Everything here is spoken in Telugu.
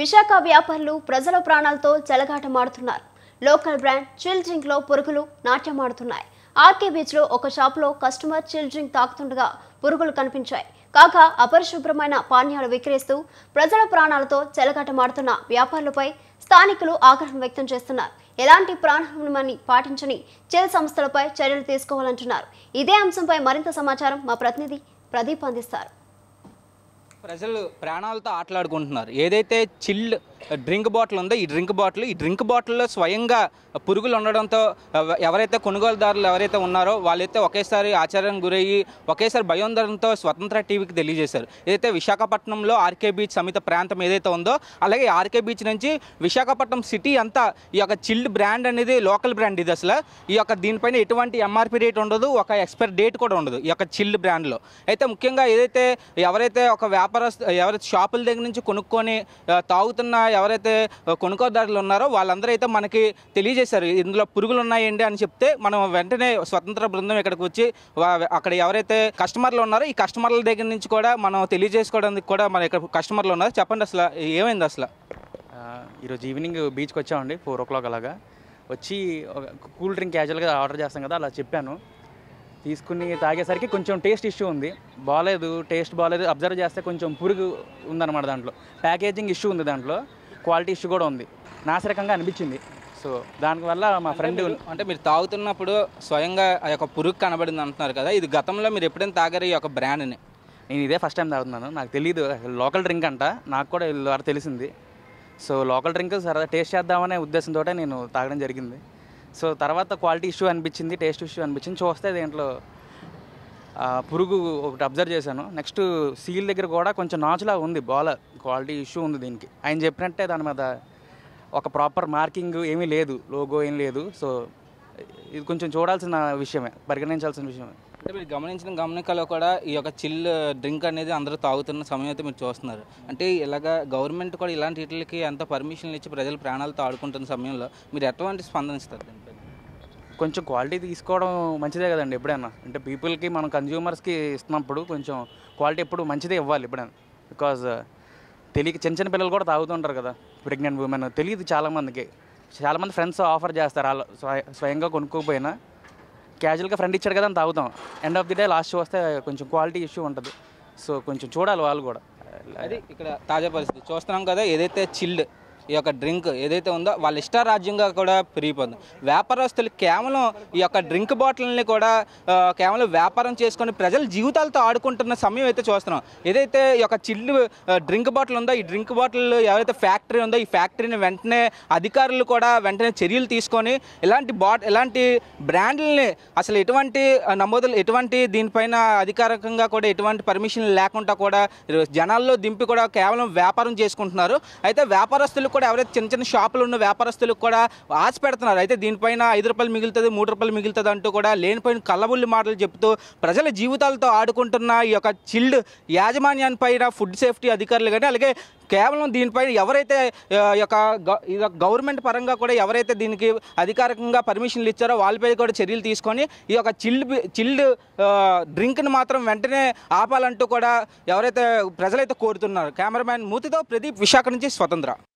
విశాఖ వ్యాపారులు ప్రజల ప్రాణాలతో చెలగాటమాడుతున్నారు లోకల్ బ్రాండ్ చిల్ డ్రింక్లో పురుగులు నాట్యమాడుతున్నాయి ఆర్కే బీచ్లో ఒక షాప్లో కస్టమర్ చిల్ డ్రింక్ తాకుతుండగా పురుగులు కనిపించాయి కాగా అపరిశుభ్రమైన పానీయాలు విక్రయిస్తూ ప్రజల ప్రాణాలతో చెలగాటమాడుతున్న వ్యాపారులపై స్థానికులు ఆగ్రహం వ్యక్తం చేస్తున్నారు ఎలాంటి ప్రాణమని పాటించని చిల్ సంస్థలపై చర్యలు తీసుకోవాలంటున్నారు ఇదే అంశంపై మరింత సమాచారం మా ప్రతినిధి ప్రదీప్ అందిస్తారు ప్రజలు ప్రాణాలతో ఆటలాడుకుంటున్నారు ఏదైతే చిల్డ్ డ్రింక్ బాటిల్ ఉందో ఈ డ్రింక్ బాటిల్ ఈ డ్రింక్ బాటిల్లో స్వయంగా పురుగులు ఉండడంతో ఎవరైతే కొనుగోలుదారులు ఎవరైతే ఉన్నారో వాళ్ళైతే ఒకేసారి ఆచారం గురయ్యి ఒకేసారి భయోందరంతో స్వతంత్ర టీవీకి తెలియజేశారు ఏదైతే విశాఖపట్నంలో ఆర్కే బీచ్ సమిత ప్రాంతం ఏదైతే ఉందో అలాగే ఆర్కే బీచ్ నుంచి విశాఖపట్నం సిటీ అంతా ఈ యొక్క చిల్డ్ బ్రాండ్ అనేది లోకల్ బ్రాండ్ ఇది అసలు ఈ యొక్క దీనిపైన ఎటువంటి ఎంఆర్పి రేట్ ఉండదు ఒక ఎక్స్పైర్ డేట్ కూడా ఉండదు ఈ యొక్క చిల్డ్ బ్రాండ్లో అయితే ముఖ్యంగా ఏదైతే ఎవరైతే ఒక వ్యాపారస్తు ఎవరైతే షాపుల దగ్గర నుంచి కొనుక్కొని తాగుతున్న ఎవరైతే కొనుగోదారులు ఉన్నారో వాళ్ళందరూ అయితే మనకి తెలియజేశారు ఇందులో పురుగులు ఉన్నాయండి అని చెప్తే మనం వెంటనే స్వతంత్ర బృందం ఇక్కడికి వచ్చి అక్కడ ఎవరైతే కస్టమర్లు ఉన్నారో ఈ కస్టమర్ల దగ్గర నుంచి కూడా మనం తెలియజేసుకోవడానికి కూడా మన ఇక్కడ కస్టమర్లు ఉన్నారు చెప్పండి అసలు ఏమైంది అసలు ఈరోజు ఈవినింగ్ బీచ్కి వచ్చామండి ఫోర్ ఓ క్లాక్ అలాగా వచ్చి కూల్ డ్రింక్ క్యాజువల్గా ఆర్డర్ చేస్తాం కదా అలా చెప్పాను తీసుకుని తాగేసరికి కొంచెం టేస్ట్ ఇష్యూ ఉంది బాగాలేదు టేస్ట్ బాగాలేదు అబ్జర్వ్ చేస్తే కొంచెం పురుగు ఉందన్నమాట దాంట్లో ప్యాకేజింగ్ ఇష్యూ ఉంది దాంట్లో క్వాలిటీ ఇష్యూ కూడా ఉంది నాశరకంగా అనిపించింది సో దానివల్ల మా ఫ్రెండ్ అంటే మీరు తాగుతున్నప్పుడు స్వయంగా ఆ యొక్క పురుగు కనబడింది అంటున్నారు కదా ఇది గతంలో మీరు ఎప్పుడైనా తాగారు ఈ యొక్క బ్రాండ్ని నేను ఇదే ఫస్ట్ టైం తాగుతున్నాను నాకు తెలియదు లోకల్ డ్రింక్ అంట నాకు కూడా ద్వారా తెలిసింది సో లోకల్ డ్రింక్ సరదా టేస్ట్ చేద్దామనే ఉద్దేశంతో నేను తాగడం జరిగింది సో తర్వాత క్వాలిటీ ఇష్యూ అనిపించింది టేస్ట్ ఇష్యూ అనిపించింది చూస్తే దీంట్లో పురుగు ఒకటి అబ్జర్వ్ చేశాను నెక్స్ట్ సీల్ దగ్గర కూడా కొంచెం నాచులా ఉంది బాల్ క్వాలిటీ ఇష్యూ ఉంది దీనికి ఆయన చెప్పినట్టే దాని మీద ఒక ప్రాపర్ మార్కింగ్ ఏమీ లేదు లోగో ఏం లేదు సో ఇది కొంచెం చూడాల్సిన విషయమే పరిగణించాల్సిన విషయమే అంటే మీరు గమనించిన గమనికలో కూడా ఈ యొక్క చిల్ డ్రింక్ అనేది అందరూ తాగుతున్న సమయం అయితే మీరు చూస్తున్నారు అంటే ఇలాగ గవర్నమెంట్ కూడా ఇలాంటి వీటికి ఎంత పర్మిషన్లు ఇచ్చి ప్రజలు ప్రాణాలతో ఆడుకుంటున్న సమయంలో మీరు ఎటువంటి స్పందన ఇస్తారు కొంచెం క్వాలిటీ తీసుకోవడం మంచిదే కదండి ఎప్పుడైనా అంటే పీపుల్కి మనం కన్జ్యూమర్స్కి ఇస్తున్నప్పుడు కొంచెం క్వాలిటీ ఎప్పుడు మంచిదే ఇవ్వాలి ఎప్పుడైనా బికాజ్ తెలియ చిన్న చిన్న పిల్లలు కూడా తాగుతుంటారు కదా ప్రెగ్నెంట్ ఉమెన్ తెలియదు చాలామందికి చాలామంది ఫ్రెండ్స్ ఆఫర్ చేస్తారు వాళ్ళు స్వయంగా కొనుక్కోపోయినా క్యాజువల్గా ఫ్రెండ్ ఇచ్చాడు కదా అని తాగుతాం end of the day last వస్తే కొంచెం క్వాలిటీ ఇష్యూ ఉంటుంది సో కొంచెం చూడాలి వాళ్ళు కూడా అది ఇక్కడ తాజా పరిస్థితి చూస్తున్నాం కదా ఏదైతే చిల్డ్ ఈ యొక్క డ్రింక్ ఏదైతే ఉందో వాళ్ళ ఇష్టారాజ్యంగా కూడా పెరిగిపోతుంది వ్యాపారస్తులు కేవలం ఈ యొక్క డ్రింక్ బాటిల్ని కూడా కేవలం వ్యాపారం చేసుకొని ప్రజల జీవితాలతో ఆడుకుంటున్న సమయం అయితే చూస్తున్నాం ఏదైతే ఈ యొక్క చిల్లు డ్రింక్ బాటిల్ ఉందో ఈ డ్రింక్ బాటిల్ ఏదైతే ఫ్యాక్టరీ ఉందో ఈ ఫ్యాక్టరీని వెంటనే అధికారులు కూడా వెంటనే చర్యలు తీసుకొని ఇలాంటి బాట్ ఇలాంటి బ్రాండ్లని అసలు ఎటువంటి నమోదులు ఎటువంటి దీనిపైన అధికారికంగా కూడా ఎటువంటి పర్మిషన్ లేకుండా కూడా జనాల్లో దింపి కూడా కేవలం వ్యాపారం చేసుకుంటున్నారు అయితే వ్యాపారస్తులు కూడా కూడా ఎవరైతే చిన్న చిన్న షాపులు ఉన్న వ్యాపారస్తులకు కూడా ఆశ పెడుతున్నారు అయితే దీనిపైన ఐదు రూపాయలు మిగులుతుంది మూడు రూపాయలు మిగులుతుంది అంటూ కూడా లేనిపోయిన కళ్ళబుల్లి మాటలు చెప్తూ ప్రజల జీవితాలతో ఆడుకుంటున్న ఈ యొక్క చిల్డ్ యాజమాన్యాన్పైన ఫుడ్ సేఫ్టీ అధికారులు కానీ అలాగే కేవలం దీనిపైన ఎవరైతే యొక్క గవర్నమెంట్ పరంగా కూడా ఎవరైతే దీనికి అధికారికంగా పర్మిషన్లు ఇచ్చారో వాళ్ళపై కూడా చర్యలు తీసుకొని ఈ యొక్క చిల్డ్ చిల్డ్ డ్రింక్ని మాత్రం వెంటనే ఆపాలంటూ కూడా ఎవరైతే ప్రజలైతే కోరుతున్నారు కెమెరామ్యాన్ మూతితో ప్రదీప్ విశాఖ నుంచి స్వతంత్ర